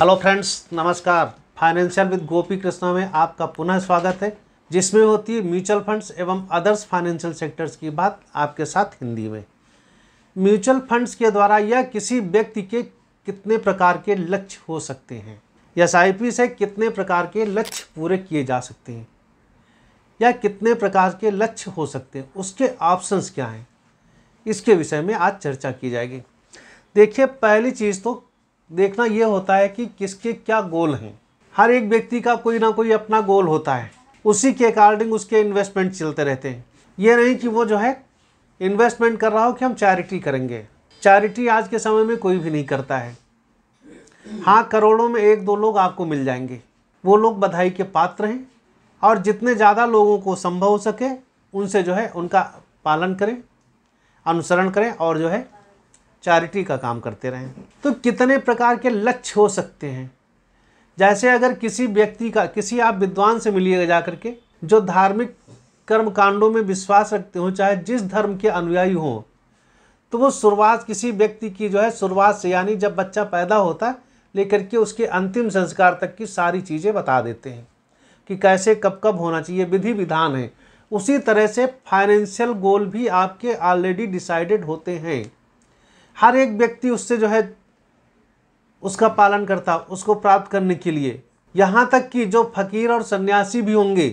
hello friends नमस्कार financial with Gopi Krishna में आपका पुनः स्वागत है जिसमें होती है म्यूचुअल फंड्स एवं अदर्स फाइनेंशियल सेक्टर्स की बात आपके साथ हिंदी में म्यूचुअल फंड्स के द्वारा यह किसी व्यक्ति के कितने प्रकार के लक्ष्य हो सकते हैं एस आई से कितने प्रकार के लक्ष्य पूरे किए जा सकते हैं या कितने प्रकार के लक्ष्य हो सकते हैं उसके ऑप्शंस क्या हैं इसके विषय में आज चर्चा की जाएगी देखिए पहली चीज़ तो देखना ये होता है कि किसके क्या गोल हैं हर एक व्यक्ति का कोई ना कोई अपना गोल होता है उसी के अकॉर्डिंग उसके इन्वेस्टमेंट चलते रहते हैं ये नहीं कि वो जो है इन्वेस्टमेंट कर रहा हो कि हम चैरिटी करेंगे चैरिटी आज के समय में कोई भी नहीं करता है हाँ करोड़ों में एक दो लोग आपको मिल जाएंगे वो लोग बधाई के पात्र हैं और जितने ज़्यादा लोगों को संभव हो सके उनसे जो है उनका पालन करें अनुसरण करें और जो है चैरिटी का काम करते रहें तो कितने प्रकार के लक्ष्य हो सकते हैं जैसे अगर किसी व्यक्ति का किसी आप विद्वान से मिलिएगा जा करके जो धार्मिक कर्म कांडों में विश्वास रखते हों चाहे जिस धर्म के अनुयायी हों तो वो शुरुआत किसी व्यक्ति की जो है शुरुआत से यानी जब बच्चा पैदा होता है लेकर के उसके अंतिम संस्कार तक की सारी चीज़ें बता देते हैं कि कैसे कब कब होना चाहिए विधि विधान है उसी तरह से फाइनेंशियल गोल भी आपके ऑलरेडी डिसाइडेड होते हैं हर एक व्यक्ति उससे जो है उसका पालन करता उसको प्राप्त करने के लिए यहाँ तक कि जो फकीर और सन्यासी भी होंगे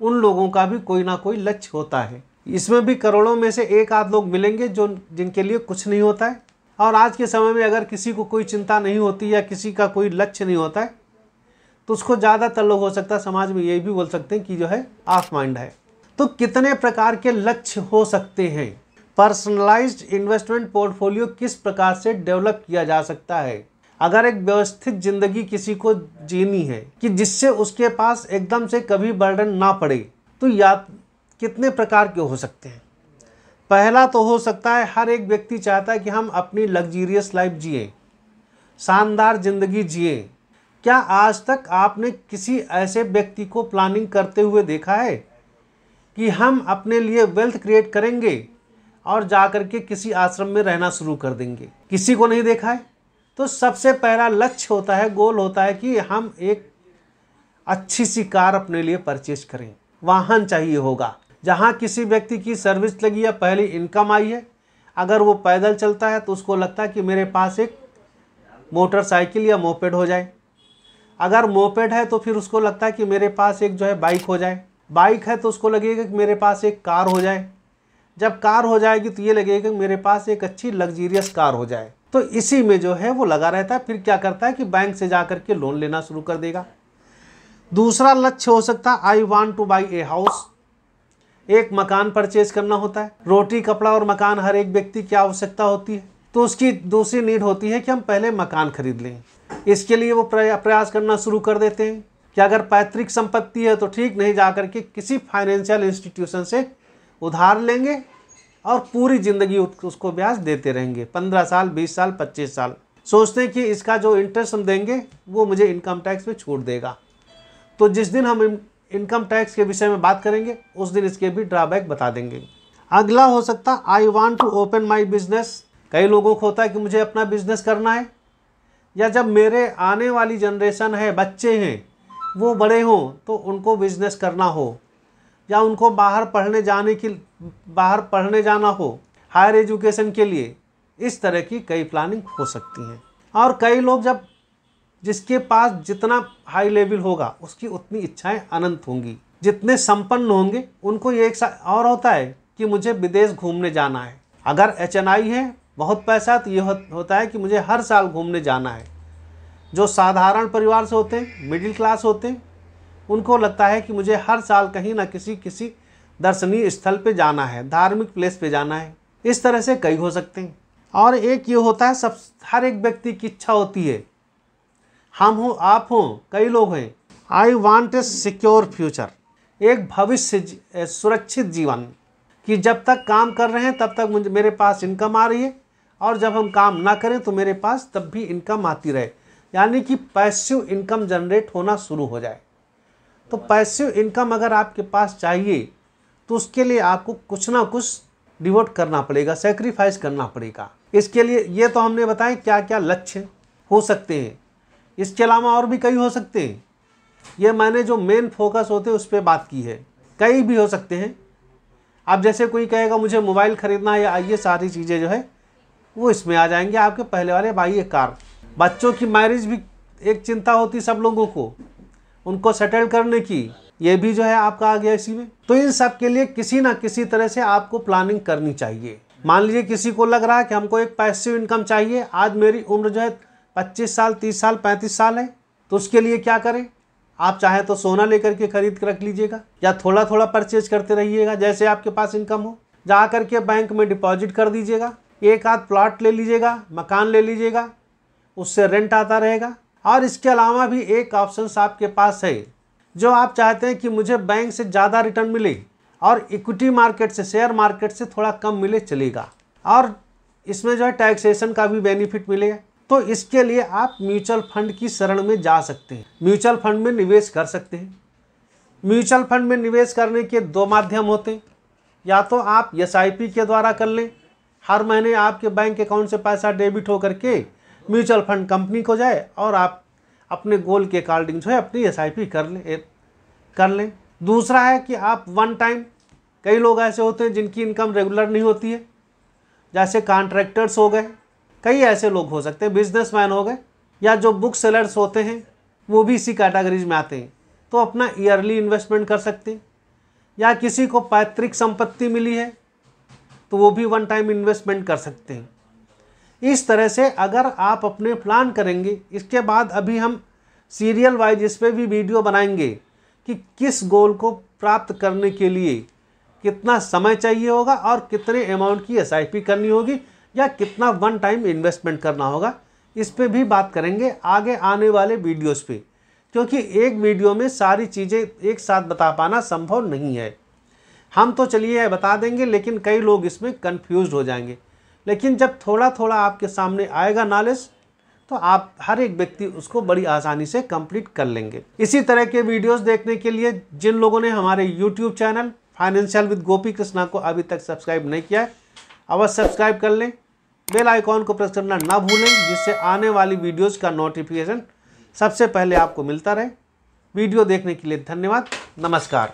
उन लोगों का भी कोई ना कोई लक्ष्य होता है इसमें भी करोड़ों में से एक आध लोग मिलेंगे जो जिनके लिए कुछ नहीं होता है और आज के समय में अगर किसी को कोई चिंता नहीं होती या किसी का कोई लक्ष्य नहीं होता है तो उसको ज़्यादातर लोग हो सकता है समाज में ये भी बोल सकते हैं कि जो है ऑफ माइंड है तो कितने प्रकार के लक्ष्य हो सकते हैं पर्सनलाइज्ड इन्वेस्टमेंट पोर्टफोलियो किस प्रकार से डेवलप किया जा सकता है अगर एक व्यवस्थित जिंदगी किसी को जीनी है कि जिससे उसके पास एकदम से कभी बर्डन ना पड़े तो या कितने प्रकार के हो सकते हैं पहला तो हो सकता है हर एक व्यक्ति चाहता है कि हम अपनी लग्जीरियस लाइफ जिए शानदार ज़िंदगी जिए क्या आज तक आपने किसी ऐसे व्यक्ति को प्लानिंग करते हुए देखा है कि हम अपने लिए वेल्थ क्रिएट करेंगे और जा कर के किसी आश्रम में रहना शुरू कर देंगे किसी को नहीं देखा है तो सबसे पहला लक्ष्य होता है गोल होता है कि हम एक अच्छी सी कार अपने लिए परचेज करें वाहन चाहिए होगा जहाँ किसी व्यक्ति की सर्विस लगी या पहली इनकम आई है अगर वो पैदल चलता है तो उसको लगता है कि मेरे पास एक मोटरसाइकिल या मोपेड हो जाए अगर मोपेड है तो फिर उसको लगता है कि मेरे पास एक जो है बाइक हो जाए बाइक है तो उसको लगेगा कि मेरे पास एक कार हो जाए जब कार हो जाएगी तो ये लगेगा कि मेरे पास एक अच्छी लग्जीरियस कार हो जाए तो इसी में जो है वो लगा रहता है फिर क्या करता है कि बैंक से जा करके लोन लेना शुरू कर देगा दूसरा लक्ष्य हो सकता है I want to buy a house एक मकान परचेज करना होता है रोटी कपड़ा और मकान हर एक व्यक्ति की आवश्यकता होती है तो उसकी दूसरी नीड होती है कि हम पहले मकान खरीद लें इसके लिए वो प्रयास करना शुरू कर देते हैं कि अगर पैतृक संपत्ति है तो ठीक नहीं जा करके किसी फाइनेंशियल इंस्टीट्यूशन से उधार लेंगे और पूरी ज़िंदगी उसको ब्याज देते रहेंगे पंद्रह साल बीस साल पच्चीस साल सोचते हैं कि इसका जो इंटरेस्ट हम देंगे वो मुझे इनकम टैक्स में छूट देगा तो जिस दिन हम इनकम टैक्स के विषय में बात करेंगे उस दिन इसके भी ड्रॉबैक बता देंगे अगला हो सकता I want to open my business कई लोगों को होता है कि मुझे अपना बिजनेस करना है या जब मेरे आने वाली जनरेशन है बच्चे हैं वो बड़े हों तो उनको बिजनेस करना हो या उनको बाहर पढ़ने जाने की बाहर पढ़ने जाना हो हायर एजुकेशन के लिए इस तरह की कई प्लानिंग हो सकती हैं और कई लोग जब जिसके पास जितना हाई लेवल होगा उसकी उतनी इच्छाएं अनंत होंगी जितने संपन्न होंगे उनको ये एक और होता है कि मुझे विदेश घूमने जाना है अगर एच है बहुत पैसा तो ये हो, होता है कि मुझे हर साल घूमने जाना है जो साधारण परिवार से होते हैं मिडिल क्लास होते हैं उनको लगता है कि मुझे हर साल कहीं ना किसी किसी दर्शनीय स्थल पे जाना है धार्मिक प्लेस पे जाना है इस तरह से कई हो सकते हैं और एक ये होता है सब हर एक व्यक्ति की इच्छा होती है हम हों आप हों कई लोग हैं I want a secure future एक भविष्य सुरक्षित जीवन कि जब तक काम कर रहे हैं तब तक मुझे मेरे पास इनकम आ रही है और जब हम काम ना करें तो मेरे पास तब भी इनकम आती रहे यानी कि पैसिव इनकम जनरेट होना शुरू हो जाए तो पैसिव इनकम अगर आपके पास चाहिए तो उसके लिए आपको कुछ ना कुछ डिवोट करना पड़ेगा सेक्रीफाइस करना पड़ेगा इसके लिए ये तो हमने बताएं क्या क्या लक्ष्य हो सकते हैं इसके अलावा और भी कई हो सकते हैं ये मैंने जो मेन फोकस होते हैं उस पर बात की है कई भी हो सकते हैं आप जैसे कोई कहेगा मुझे मोबाइल ख़रीदना या ये सारी चीज़ें जो है वो इसमें आ जाएंगे आपके पहले वाले बाइए कार बच्चों की मैरिज भी एक चिंता होती सब लोगों को उनको सेटल करने की ये भी जो है आपका आ गया इसी में तो इन सब के लिए किसी ना किसी तरह से आपको प्लानिंग करनी चाहिए मान लीजिए किसी को लग रहा है कि हमको एक पैसिव इनकम चाहिए आज मेरी उम्र जो है पच्चीस साल तीस साल पैंतीस साल है तो उसके लिए क्या करें आप चाहे तो सोना लेकर के खरीद रख लीजिएगा या थोड़ा थोड़ा परचेज करते रहिएगा जैसे आपके पास इनकम हो जा करके बैंक में डिपॉजिट कर दीजिएगा एक आध प्लाट ले लीजिएगा मकान ले लीजिएगा उससे रेंट आता रहेगा और इसके अलावा भी एक ऑप्शन आपके पास है जो आप चाहते हैं कि मुझे बैंक से ज़्यादा रिटर्न मिले और इक्विटी मार्केट से शेयर मार्केट से थोड़ा कम मिले चलेगा और इसमें जो है टैक्सेशन का भी बेनिफिट मिलेगा तो इसके लिए आप म्यूचुअल फंड की शरण में जा सकते हैं म्यूचुअल फंड में निवेश कर सकते हैं म्यूचुअल फंड में निवेश करने के दो माध्यम होते हैं या तो आप एस के द्वारा कर लें हर महीने आपके बैंक अकाउंट से पैसा डेबिट होकर के म्यूचुअल फंड कंपनी को जाए और आप अपने गोल के अकॉर्डिंग जो है अपनी एस कर लें कर लें दूसरा है कि आप वन टाइम कई लोग ऐसे होते हैं जिनकी इनकम रेगुलर नहीं होती है जैसे कॉन्ट्रैक्टर्स हो गए कई ऐसे लोग हो सकते हैं बिजनेसमैन हो गए या जो बुक सेलर्स होते हैं वो भी इसी कैटेगरीज में आते हैं तो अपना ईयरली इन्वेस्टमेंट कर सकते हैं या किसी को पैतृक संपत्ति मिली है तो वो भी वन टाइम इन्वेस्टमेंट कर सकते हैं इस तरह से अगर आप अपने प्लान करेंगे इसके बाद अभी हम सीरियल वाइज इस पर भी वीडियो बनाएंगे कि किस गोल को प्राप्त करने के लिए कितना समय चाहिए होगा और कितने अमाउंट की एस करनी होगी या कितना वन टाइम इन्वेस्टमेंट करना होगा इस पर भी बात करेंगे आगे आने वाले वीडियोस पे क्योंकि एक वीडियो में सारी चीज़ें एक साथ बता पाना संभव नहीं है हम तो चलिए बता देंगे लेकिन कई लोग इसमें कन्फ्यूज हो जाएंगे लेकिन जब थोड़ा थोड़ा आपके सामने आएगा नॉलेज तो आप हर एक व्यक्ति उसको बड़ी आसानी से कंप्लीट कर लेंगे इसी तरह के वीडियोस देखने के लिए जिन लोगों ने हमारे YouTube channel financial with Gopi Krishna को अभी तक सब्सक्राइब नहीं किया है अवश्य सब्सक्राइब कर लें बेल आइकॉन को प्रेस करना ना भूलें जिससे आने वाली वीडियोज़ का नोटिफिकेशन सबसे पहले आपको मिलता रहे वीडियो देखने के लिए धन्यवाद नमस्कार